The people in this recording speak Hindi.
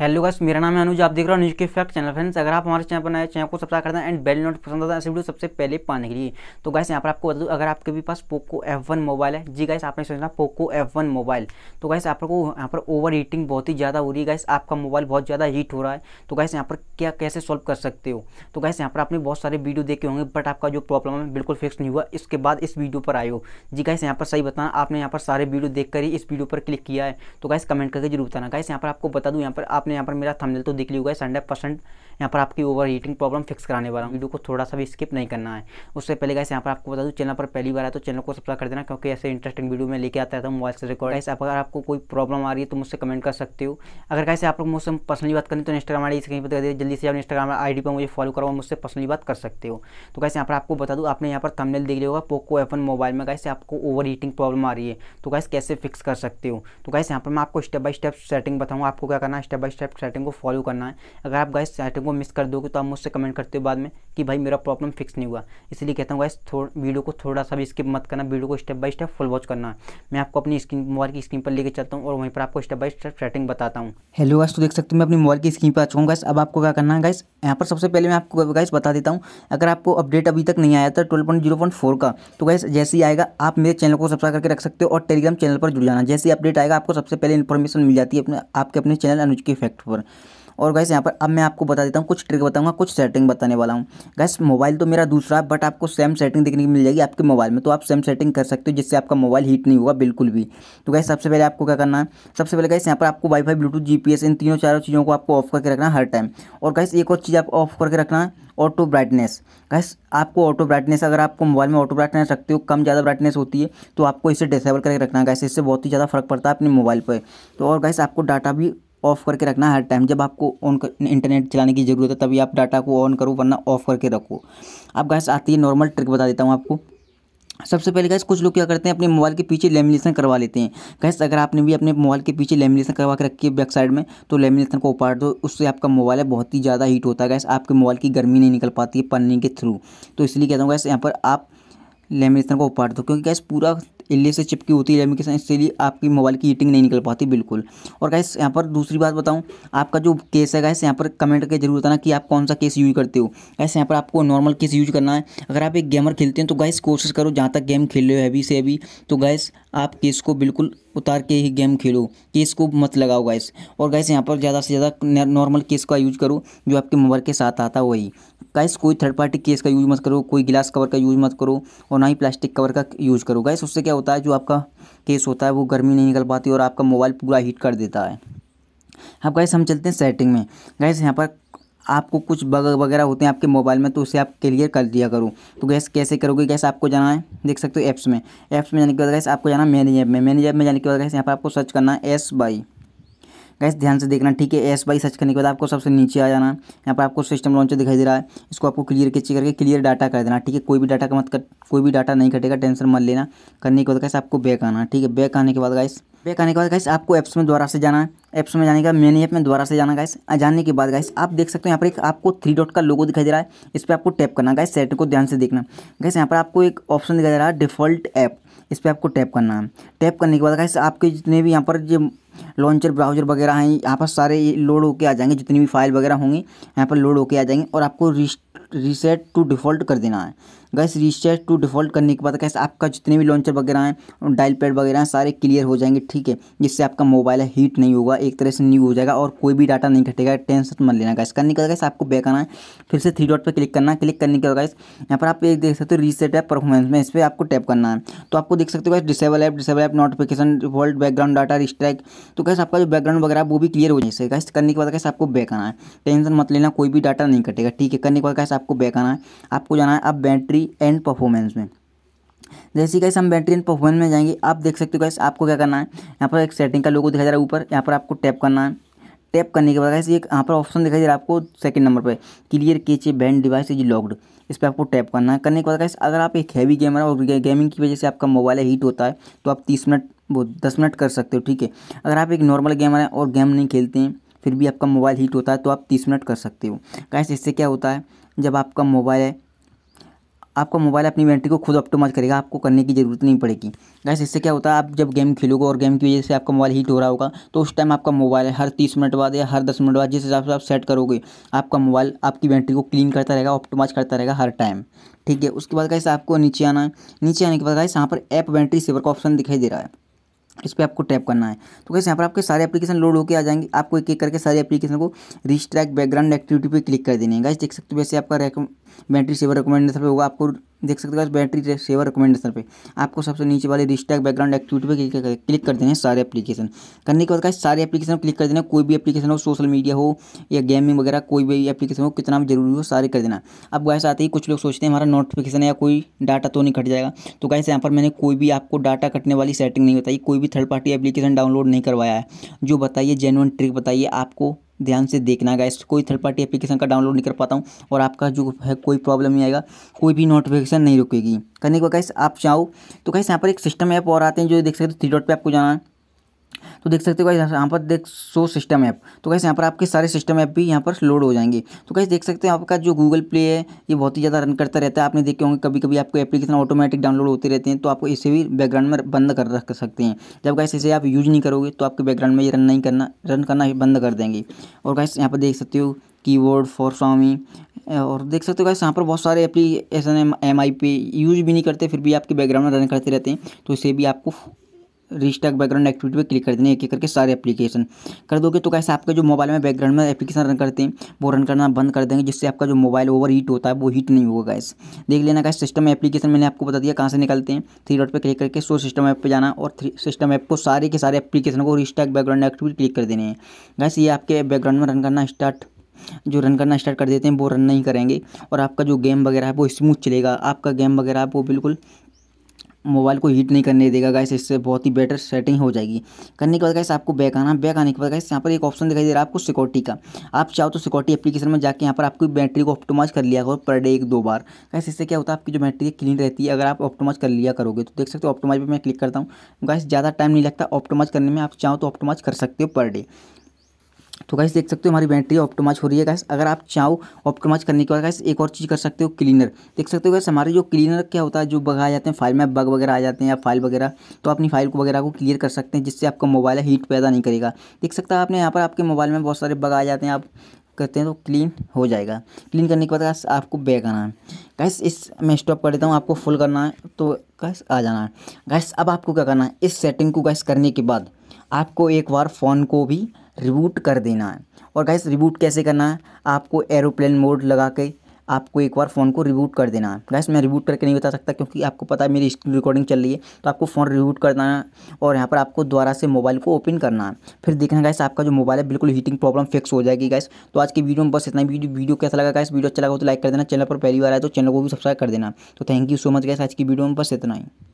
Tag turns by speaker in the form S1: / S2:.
S1: हेलो गाइस मेरा नाम है अनुज आप देख रहे हो न्यूज के फैक्ट चैनल फ्रेंड्स अगर आप हमारे चैनल पर नए चैनल को सब्सक्राइब कर एंड बेल नोट पसंद आता है वीडियो सबसे पहले पाने के लिए तो गाइस यहाँ पर आपको बता दूँ अगर आपके भी पास पोको एफ वन मोबाइल है जी गाइस आपने सोचना पोको एफ वन मोबाइल तो गाइस आपको यहाँ पर ओवर हीटिंग बहुत ही ज़्यादा हो रही है गाइस आपका मोबाइल बहुत ज़्यादा हीट हो रहा है तो गाइस यहाँ पर क्या कैसे सॉल्व कर सकते हो तो गाइस यहाँ पर आपने बहुत सारे वीडियो देखे होंगे बट आपका जो प्रॉब्लम है बिल्कुल फिक्स नहीं हुआ इसके बाद इस वीडियो पर आए हो जी गाइस यहाँ पर सही बताना आपने यहाँ पर सारे वीडियो देख कर ही इस वीडियो पर क्लिक किया है तो गाइस कमेंट करके जरूर बताना गाइस यहाँ पर आपको बता दूँ यहाँ पर आप आपने यहाँ पर मेरा थंबनेल तो दिख ली होगा हंड्रेड परसेंट यहाँ पर आपकी ओवर हीटिंग प्रॉब्लम फिक्स कराने वाला हूँ वीडियो को थोड़ा सा भी स्किप नहीं करना है उससे पहले गाइस यहाँ पर आपको बता दूँ चैनल पर पहली बार है तो चैनल को सब्सक्राइब कर देना क्योंकि ऐसे इंटरेस्टिंग वीडियो में लेके आता है तो मोबाइल से रिकॉर्ड ऐसे अगर आपको कोई प्रॉब्लम आ रही है तो मुझसे कमेंट कर सकते हो अगर कैसे आप लोग मुझसे पर्सनली बात करें तो इंस्टाग्राम आई कहीं पर जल्दी से आप इंस्टाग्राम आई पर मुझे फॉलो करो मुझसे पर्सनली बात कर सकते हो तो कैसे यहाँ पर आपको बता दूँ आपने यहाँ पर थमनेल देख लिया होगा पोको एफ मोबाइल में कैसे आपको ओवर हीटिंग प्रॉब्लम आ रही है तो कैसे कैसे फिक्स कर सकते हो तो कैसे यहाँ पर मैं आपको स्टेप बाय स्टेप सेटिंग बताऊँ आपको क्या करना है स्टेप बाय स्टेप सेटिंग को फॉलो करना है अगर आप गाइस सेटिंग को मिस कर दोगे तो आप मुझसे कमेंट करते हो बाद में कि भाई मेरा प्रॉब्लम फिक्स नहीं हुआ इसलिए कहता हूँ गाइस थोड़ा वीडियो को थोड़ा सा भी स्किप मत करना वीडियो को step by step full watch करना है मैं आपको अपनी स्क्रीन मोबाइल की स्क्रीन पर लेकर चलता हूँ और वहीं पर आपको स्टेप बाय स्टेप सेटिंग बताता हूँ हेलो गाइस तो देख सकते हो मैं अपनी मोबाइल की स्क्रीन पर आ चुका हूँ अब आपको क्या करना है गाइस यहाँ पर सबसे पहले मैं आपको गाइस बता देता हूँ अगर आपको अपडेट अभी तक नहीं आया था ट्वेल्व का तो गाइस जैसे ही आएगा आप मेरे चैनल को सब्सक्राइब करके रख सकते हो और टेलीग्राम चैनल पर जुड़ जाना जैसे अपडेट आएगा आपको सबसे पहले इन्फॉर्मेशन मिल जाती है अपने आपके अपने चैनल अनुज के इफेक्ट पर और गैस यहाँ पर अब मैं आपको बता देता हूँ कुछ ट्रिक बताऊँगा कुछ सेटिंग बताने वाला हूँ गैस मोबाइल तो मेरा दूसरा है बट आपको सेम सेटिंग देखने की मिल जाएगी आपके मोबाइल में तो आप सेम सेटिंग कर सकते हो जिससे आपका मोबाइल हीट नहीं होगा बिल्कुल भी तो गैस सबसे पहले आपको क्या करना है सबसे पहले गैस यहाँ पर आपको वाईफाई ब्लूटूथ जी इन तीनों चारों चीज़ों को आपको ऑफ करके रखना है हर टाइम और गैस एक और चीज़ आप ऑफ करके रखना है ऑटो ब्राइटनेस गैस आपको ऑटो ब्राइटनेस अगर आपको मोबाइल में ऑटो ब्राइटनेस रखते हो कम ज़्यादा ब्राइटनेस होती है तो आपको इसे डिसेबल करके रखना है गैस इससे बहुत ही ज़्यादा फर्क पड़ता है अपने मोबाइल पर तो और गैस आपको डाटा भी ऑफ़ करके रखना हर टाइम जब आपको ऑन इंटरनेट चलाने की ज़रूरत है तभी आप डाटा को ऑन करो वरना ऑफ़ करके रखो आप गैस आती है नॉर्मल ट्रिक बता देता हूँ आपको सबसे पहले गैस कुछ लोग क्या करते हैं अपने मोबाइल के पीछे लेमिनेशन करवा लेते हैं गैस अगर आपने भी अपने मोबाइल के पीछे लेमिनेशन करवा के रखी है बैक साइड में तो लेमिनेशन को उपाड़ दो उससे आपका मोबाइल है बहुत ही ज़्यादा हीट होता है गैस आपके मोबाइल की गर्मी नहीं निकल पाती है पन्नी के थ्रू तो इसलिए कहता हूँ गैस यहाँ पर आप लेमिनेशन को उपाट दो क्योंकि गैस पूरा इले से चिपकी होती है लेमिनेशन इसलिए आपकी मोबाइल की हीटिंग नहीं निकल पाती बिल्कुल और गैस यहाँ पर दूसरी बात बताऊँ आपका जो केस है गैस यहाँ पर कमेंट करके जरूर बताना कि आप कौन सा केस यूज करते हो गैस यहाँ पर आपको नॉर्मल केस यूज करना है अगर आप एक गेमर खेलते हैं तो गैस कोशिश करो जहाँ तक गेम खेल रहे हो अभी से अभी तो गैस आप केस को बिल्कुल उतार के ही गेम खेलो केस को मत लगाओ गैस और गैस यहाँ पर ज़्यादा से ज़्यादा नॉर्मल केस का यूज करो जो आपके मोबाइल के साथ आता है वही गैस कोई थर्ड पार्टी केस का यूज़ मत करो कोई गिलास कवर का यूज़ मत करो और ना ही प्लास्टिक कवर का यूज़ करो गैस उससे क्या होता है जो आपका केस होता है वो गर्मी नहीं निकल पाती और आपका मोबाइल पूरा हीट कर देता है अब गैस हम चलते हैं सेटिंग में गैस यहाँ पर आपको कुछ बग वगैरह होते हैं आपके मोबाइल में तो उसे आप क्लियर कर दिया करो तो गैस कैसे करोगे गैस आपको जाना है देख सकते हो ऐप्स में ऐप्स में जाने के बाद गैस आपको जाना मैनेज ऐप में मैनेज ऐप में जाने के बाद गैस यहाँ पर आपको सर्च करना है एस बाई गैस ध्यान से देखना ठीक है एस बाई सर्च करने के बाद आपको सबसे नीचे आ जाना यहाँ पर आपको सिस्टम लॉन्चर दिखाई दे रहा है इसको आपको क्लियर के करके क्लियर डाटा कर देना ठीक है कोई भी डाटा का मत कर कोई भी डाटा नहीं कटेगा टेंशन मत लेना करने के बाद गैस आपको बैक आना ठीक है बैक आने के बाद गैस बैक आने के बाद गैस आपको एप्स में दोबारा से जाना है ऐप्स में जाने का मेन ऐप में दोबारा से जाना गाइस जाने के बाद गाइस आप देख सकते हो यहाँ पर एक आपको थ्री डॉट का लोगो दिखाई दे रहा है इस पर आपको टैप करना गाइस सेट को ध्यान से देखना गैस यहाँ पर आपको एक ऑप्शन दिखाई दे रहा है डिफॉल्ट ऐप इस पर आपको टैप करना है टैप करने के बाद गाइस आपके जितने भी यहाँ पर जो लॉन्चर ब्राउज़र वगैरह हैं यहाँ पर सारे लोड होके आ जाएंगे जितनी भी फाइल वगैरह होंगी यहाँ पर लोड होके आ जाएंगे और आपको रीसेट टू डिफ़ॉल्ट कर देना है गैस रीसेट टू डिफ़ॉल्ट करने के बाद कैसे आपका जितने भी लॉन्चर वगैरह हैं डायल पैड वगैरह हैं सारे क्लियर हो जाएंगे ठीक है जिससे आपका मोबाइल है हीट नहीं होगा एक तरह से न्यू हो जाएगा और कोई भी डाटा नहीं घटेगा टेंशन मत लेना गैस करने के बाद कैसे आपको बैक आना है फिर से थ्री डॉट पर क्लिक करना है क्लिक करने के बाद गैस यहाँ पर आप एक देख सकते हो रीसेट है परफॉर्मेंस में इस पर आपको टैप करना है तो आपको देख सकते हो guys disable app disable app notification default background data restrict तो कैसे आपका जो बैकग्राउंड वगैरह वो भी क्लियर हो जाएगा कैसे करने के बाद कैसे आपको बैक आना है टेंशन मत लेना कोई भी डाटा नहीं कटेगा ठीक है करने के बाद कैसे आपको बैक आना है आपको जाना है अब बैटरी एंड परफॉर्मेंस में जैसे कैसे हम बैटरी एंड परफॉर्मेंस में जाएंगे आप देख सकते हो कैसे आपको क्या करना है यहाँ पर एक सेटिंग का लोगो दिखाई दे रहा है ऊपर यहाँ पर आपको टैप करना है टैप करने के बाद कैसे एक यहाँ पर ऑप्शन दिखाई दे रहा है आपको सेकंड नंबर पर clear cache band device is locked इस पर आपको टैप करना है करने के बाद कैसे अगर आप एक हैवी गेमर और गेमिंग की वजह से आपका मोबाइल हीट होता है तो आप तीस मिनट वो दस मिनट कर सकते हो ठीक है अगर आप एक नॉर्मल गेमर हैं और गेम नहीं खेलते हैं फिर भी आपका मोबाइल हीट होता है तो आप तीस मिनट कर सकते हो कैसे इससे क्या होता है जब आपका मोबाइल है आपका मोबाइल अपनी बैटरी को खुद ऑप्टोमाइज करेगा आपको करने की ज़रूरत नहीं पड़ेगी गैस इससे क्या होता है आप जब गेम खेलोगे और गेम की वजह से आपका मोबाइल हीट हो रहा होगा तो उस टाइम आपका मोबाइल हर तीस मिनट बाद या हर दस मिनट बाद जिस हिसाब से आप सेट करोगे आपका मोबाइल आपकी बैटरी को क्लीन करता रहेगा ऑप्टोमाइज करता रहेगा हर टाइम ठीक है उसके बाद कैसे आपको नीचे आना है नीचे आने के बाद कैसे यहाँ पर ऐप बैटरी सेवर का ऑप्शन दिखाई दे रहा है इस पर आपको टैप करना है तो कैसे यहाँ पर आपके सारे एप्लीकेशन लोड होकर आ जाएंगे आपको एक एक करके सारे एप्लीकेशन को रिस्ट्रैक बैकग्राउंड एक्टिविटी पे क्लिक कर देने गाइस देख सकते हो वैसे आपका बैटरी सेवर रिकमेंडेशन पे होगा आपको देख सकते हैं बैटरी सेवर रिकमेंडेशन पे आपको सबसे नीचे वाले रिस्टैक बैकग्राउंड एक्टिविटी पे क्लिक कर देना है सारे एप्लीकेशन करने के बाद सारे एप्लीकेशन क्लिक कर देना कोई भी एप्लीकेशन हो सोशल मीडिया हो या गेमिंग वगैरह कोई भी एप्लीकेशन हो कितना भी जरूरी हो सारे कर देना अब गैस आते ही कुछ लोग सोचते हैं हमारा नोटिफिकेशन या कोई डाटा तो नहीं कट जाएगा तो कैसे यहाँ पर मैंने कोई भी आपको डाटा कटने वाली सेटिंग नहीं बताई कोई भी थर्ड पार्टी एप्लीकेशन डाउनलोड नहीं करवाया है जो बताइए जेनुअन ट्रिक बताइए आपको ध्यान से देखना गाइस कोई थर्ड पार्टी एप्लीकेशन का डाउनलोड नहीं कर पाता हूँ और आपका जो है कोई प्रॉब्लम नहीं आएगा कोई भी नोटिफिकेशन नहीं रुकेगी करने के बाद गाइस आप चाहो तो गाइस यहाँ पर एक सिस्टम ऐप और आते हैं जो देख सकते हो थ्री डॉट पर आपको जाना है तो देख सकते हो गाइस यहाँ पर देख सो सिस्टम ऐप तो कैसे यहाँ पर आपके सारे सिस्टम ऐप भी यहाँ पर लोड हो जाएंगे तो कैसे देख सकते हैं आपका जो गूगल प्ले है ये बहुत ही ज़्यादा रन करता रहता है आपने देखे होंगे कभी कभी आपको एप्लीकेशन ऑटोमेटिक डाउनलोड होते रहते हैं तो आपको इसे भी बैकग्राउंड में बंद कर रख सकते हैं जब कैसे इसे आप यूज़ नहीं करोगे तो आपके बैकग्राउंड में ये रन नहीं करना रन करना बंद कर देंगे और कैसे यहाँ पर देख सकते हो बोर्ड फॉर स्वामी और देख सकते हो यहाँ पर बहुत सारे एप्लीकेशन एम आई पे यूज भी नहीं करते फिर भी आपके बैकग्राउंड में रन करते रहते हैं तो इसे भी आपको रिस्टाक बैकग्राउंड एक्टिविटी पे क्लिक कर देना एक एक करके सारे एप्लीकेशन कर दोगे तो कैसे आपके जो मोबाइल में बैकग्राउंड में एप्लीकेशन रन करते हैं वो रन करना बंद कर देंगे जिससे आपका जो मोबाइल ओवर हीट होता है वो हीट नहीं होगा गैस देख लेना कैसे सिस्टम एप्लीकेशन मैंने आपको बता दिया कहाँ से निकलते हैं थ्री डॉट पर क्लिक करके सो सिस्टम ऐप पर जाना और थ्री सिस्टम ऐप को सारे के सारे एप्लीकेशन को रिस्टाक बैकग्राउंड एक्टिविटी क्लिक कर देने हैं गैस ये आपके बैकग्राउंड में रन करना स्टार्ट जो रन करना स्टार्ट कर देते हैं वो रन नहीं करेंगे और आपका जो गेम वगैरह है वो स्मूथ चलेगा आपका गेम वगैरह वो बिल्कुल मोबाइल को हीट नहीं करने देगा गैस इससे बहुत ही बेटर सेटिंग हो जाएगी करने के बाद गैस आपको बैक आना बैक आने के बाद गैस यहाँ पर एक ऑप्शन दिखाई दे रहा है आपको सिक्योरिटी का आप चाहो तो सिक्योरिटी एप्लीकेशन में जाकर यहाँ पर आपकी बैटरी को ऑप्टोमाइज कर लिया करो पर डे एक दो बार गैस इससे क्या होता है आपकी जो बैटरी क्लीन रहती है अगर आप ऑप्टोमाइज कर लिया करोगे तो देख सकते हो ऑप्टोमाइज पर मैं क्लिक करता हूँ गैस ज़्यादा टाइम नहीं लगता ऑप्टोमाइज करने में आप चाहो तो ऑप्टोमाइज कर सकते हो पर डे तो गैस देख सकते हो हमारी बैटरी ऑप्टोमाइज हो रही है गैस अगर आप चाहो ऑप्टोमाइज करने के बाद गैस एक और चीज़ कर सकते हो क्लीनर देख सकते हो गैस हमारे जो क्लीनर क्या होता है जो बग आ जाते हैं फाइल में बग वगैरह आ जाते हैं या फाइल वगैरह तो अपनी फाइल को वगैरह को क्लियर कर सकते हैं जिससे आपका मोबाइल हीट पैदा नहीं करेगा देख सकते हो आपने यहाँ पर आपके मोबाइल में बहुत सारे बग आ जाते हैं आप करते हैं तो क्लीन हो जाएगा क्लीन करने के बाद आपको बैक आना है गैस इस मैं स्टॉप कर देता हूँ आपको फुल करना है तो गैस आ जाना है गैस अब आपको क्या करना है इस सेटिंग को गैस करने के बाद आपको एक बार फ़ोन को भी रिबूट कर देना है और गाइस रिबूट कैसे करना है आपको एरोप्लेन मोड लगा के आपको एक बार फ़ोन को रिबूट कर देना है गैस मैं रिबूट करके नहीं बता सकता क्योंकि आपको पता है मेरी रिकॉर्डिंग चल रही है तो आपको फ़ोन रिबूट करना है और यहाँ पर आपको दोबारा से मोबाइल को ओपन करना है फिर देखना गैस आपका जो मोबाइल है बिल्कुल हीटिंग प्रॉब्लम फिक्स हो जाएगी गैस तो आज की वीडियो में बस इतना वीडियो वीडियो कैसा लगा गैस वीडियो अच्छा लगा तो लाइक कर देना चैनल पर पहली बार आए तो चैनल को भी सब्सक्राइब कर देना तो thank you so much guys आज की वीडियो में बस इतना ही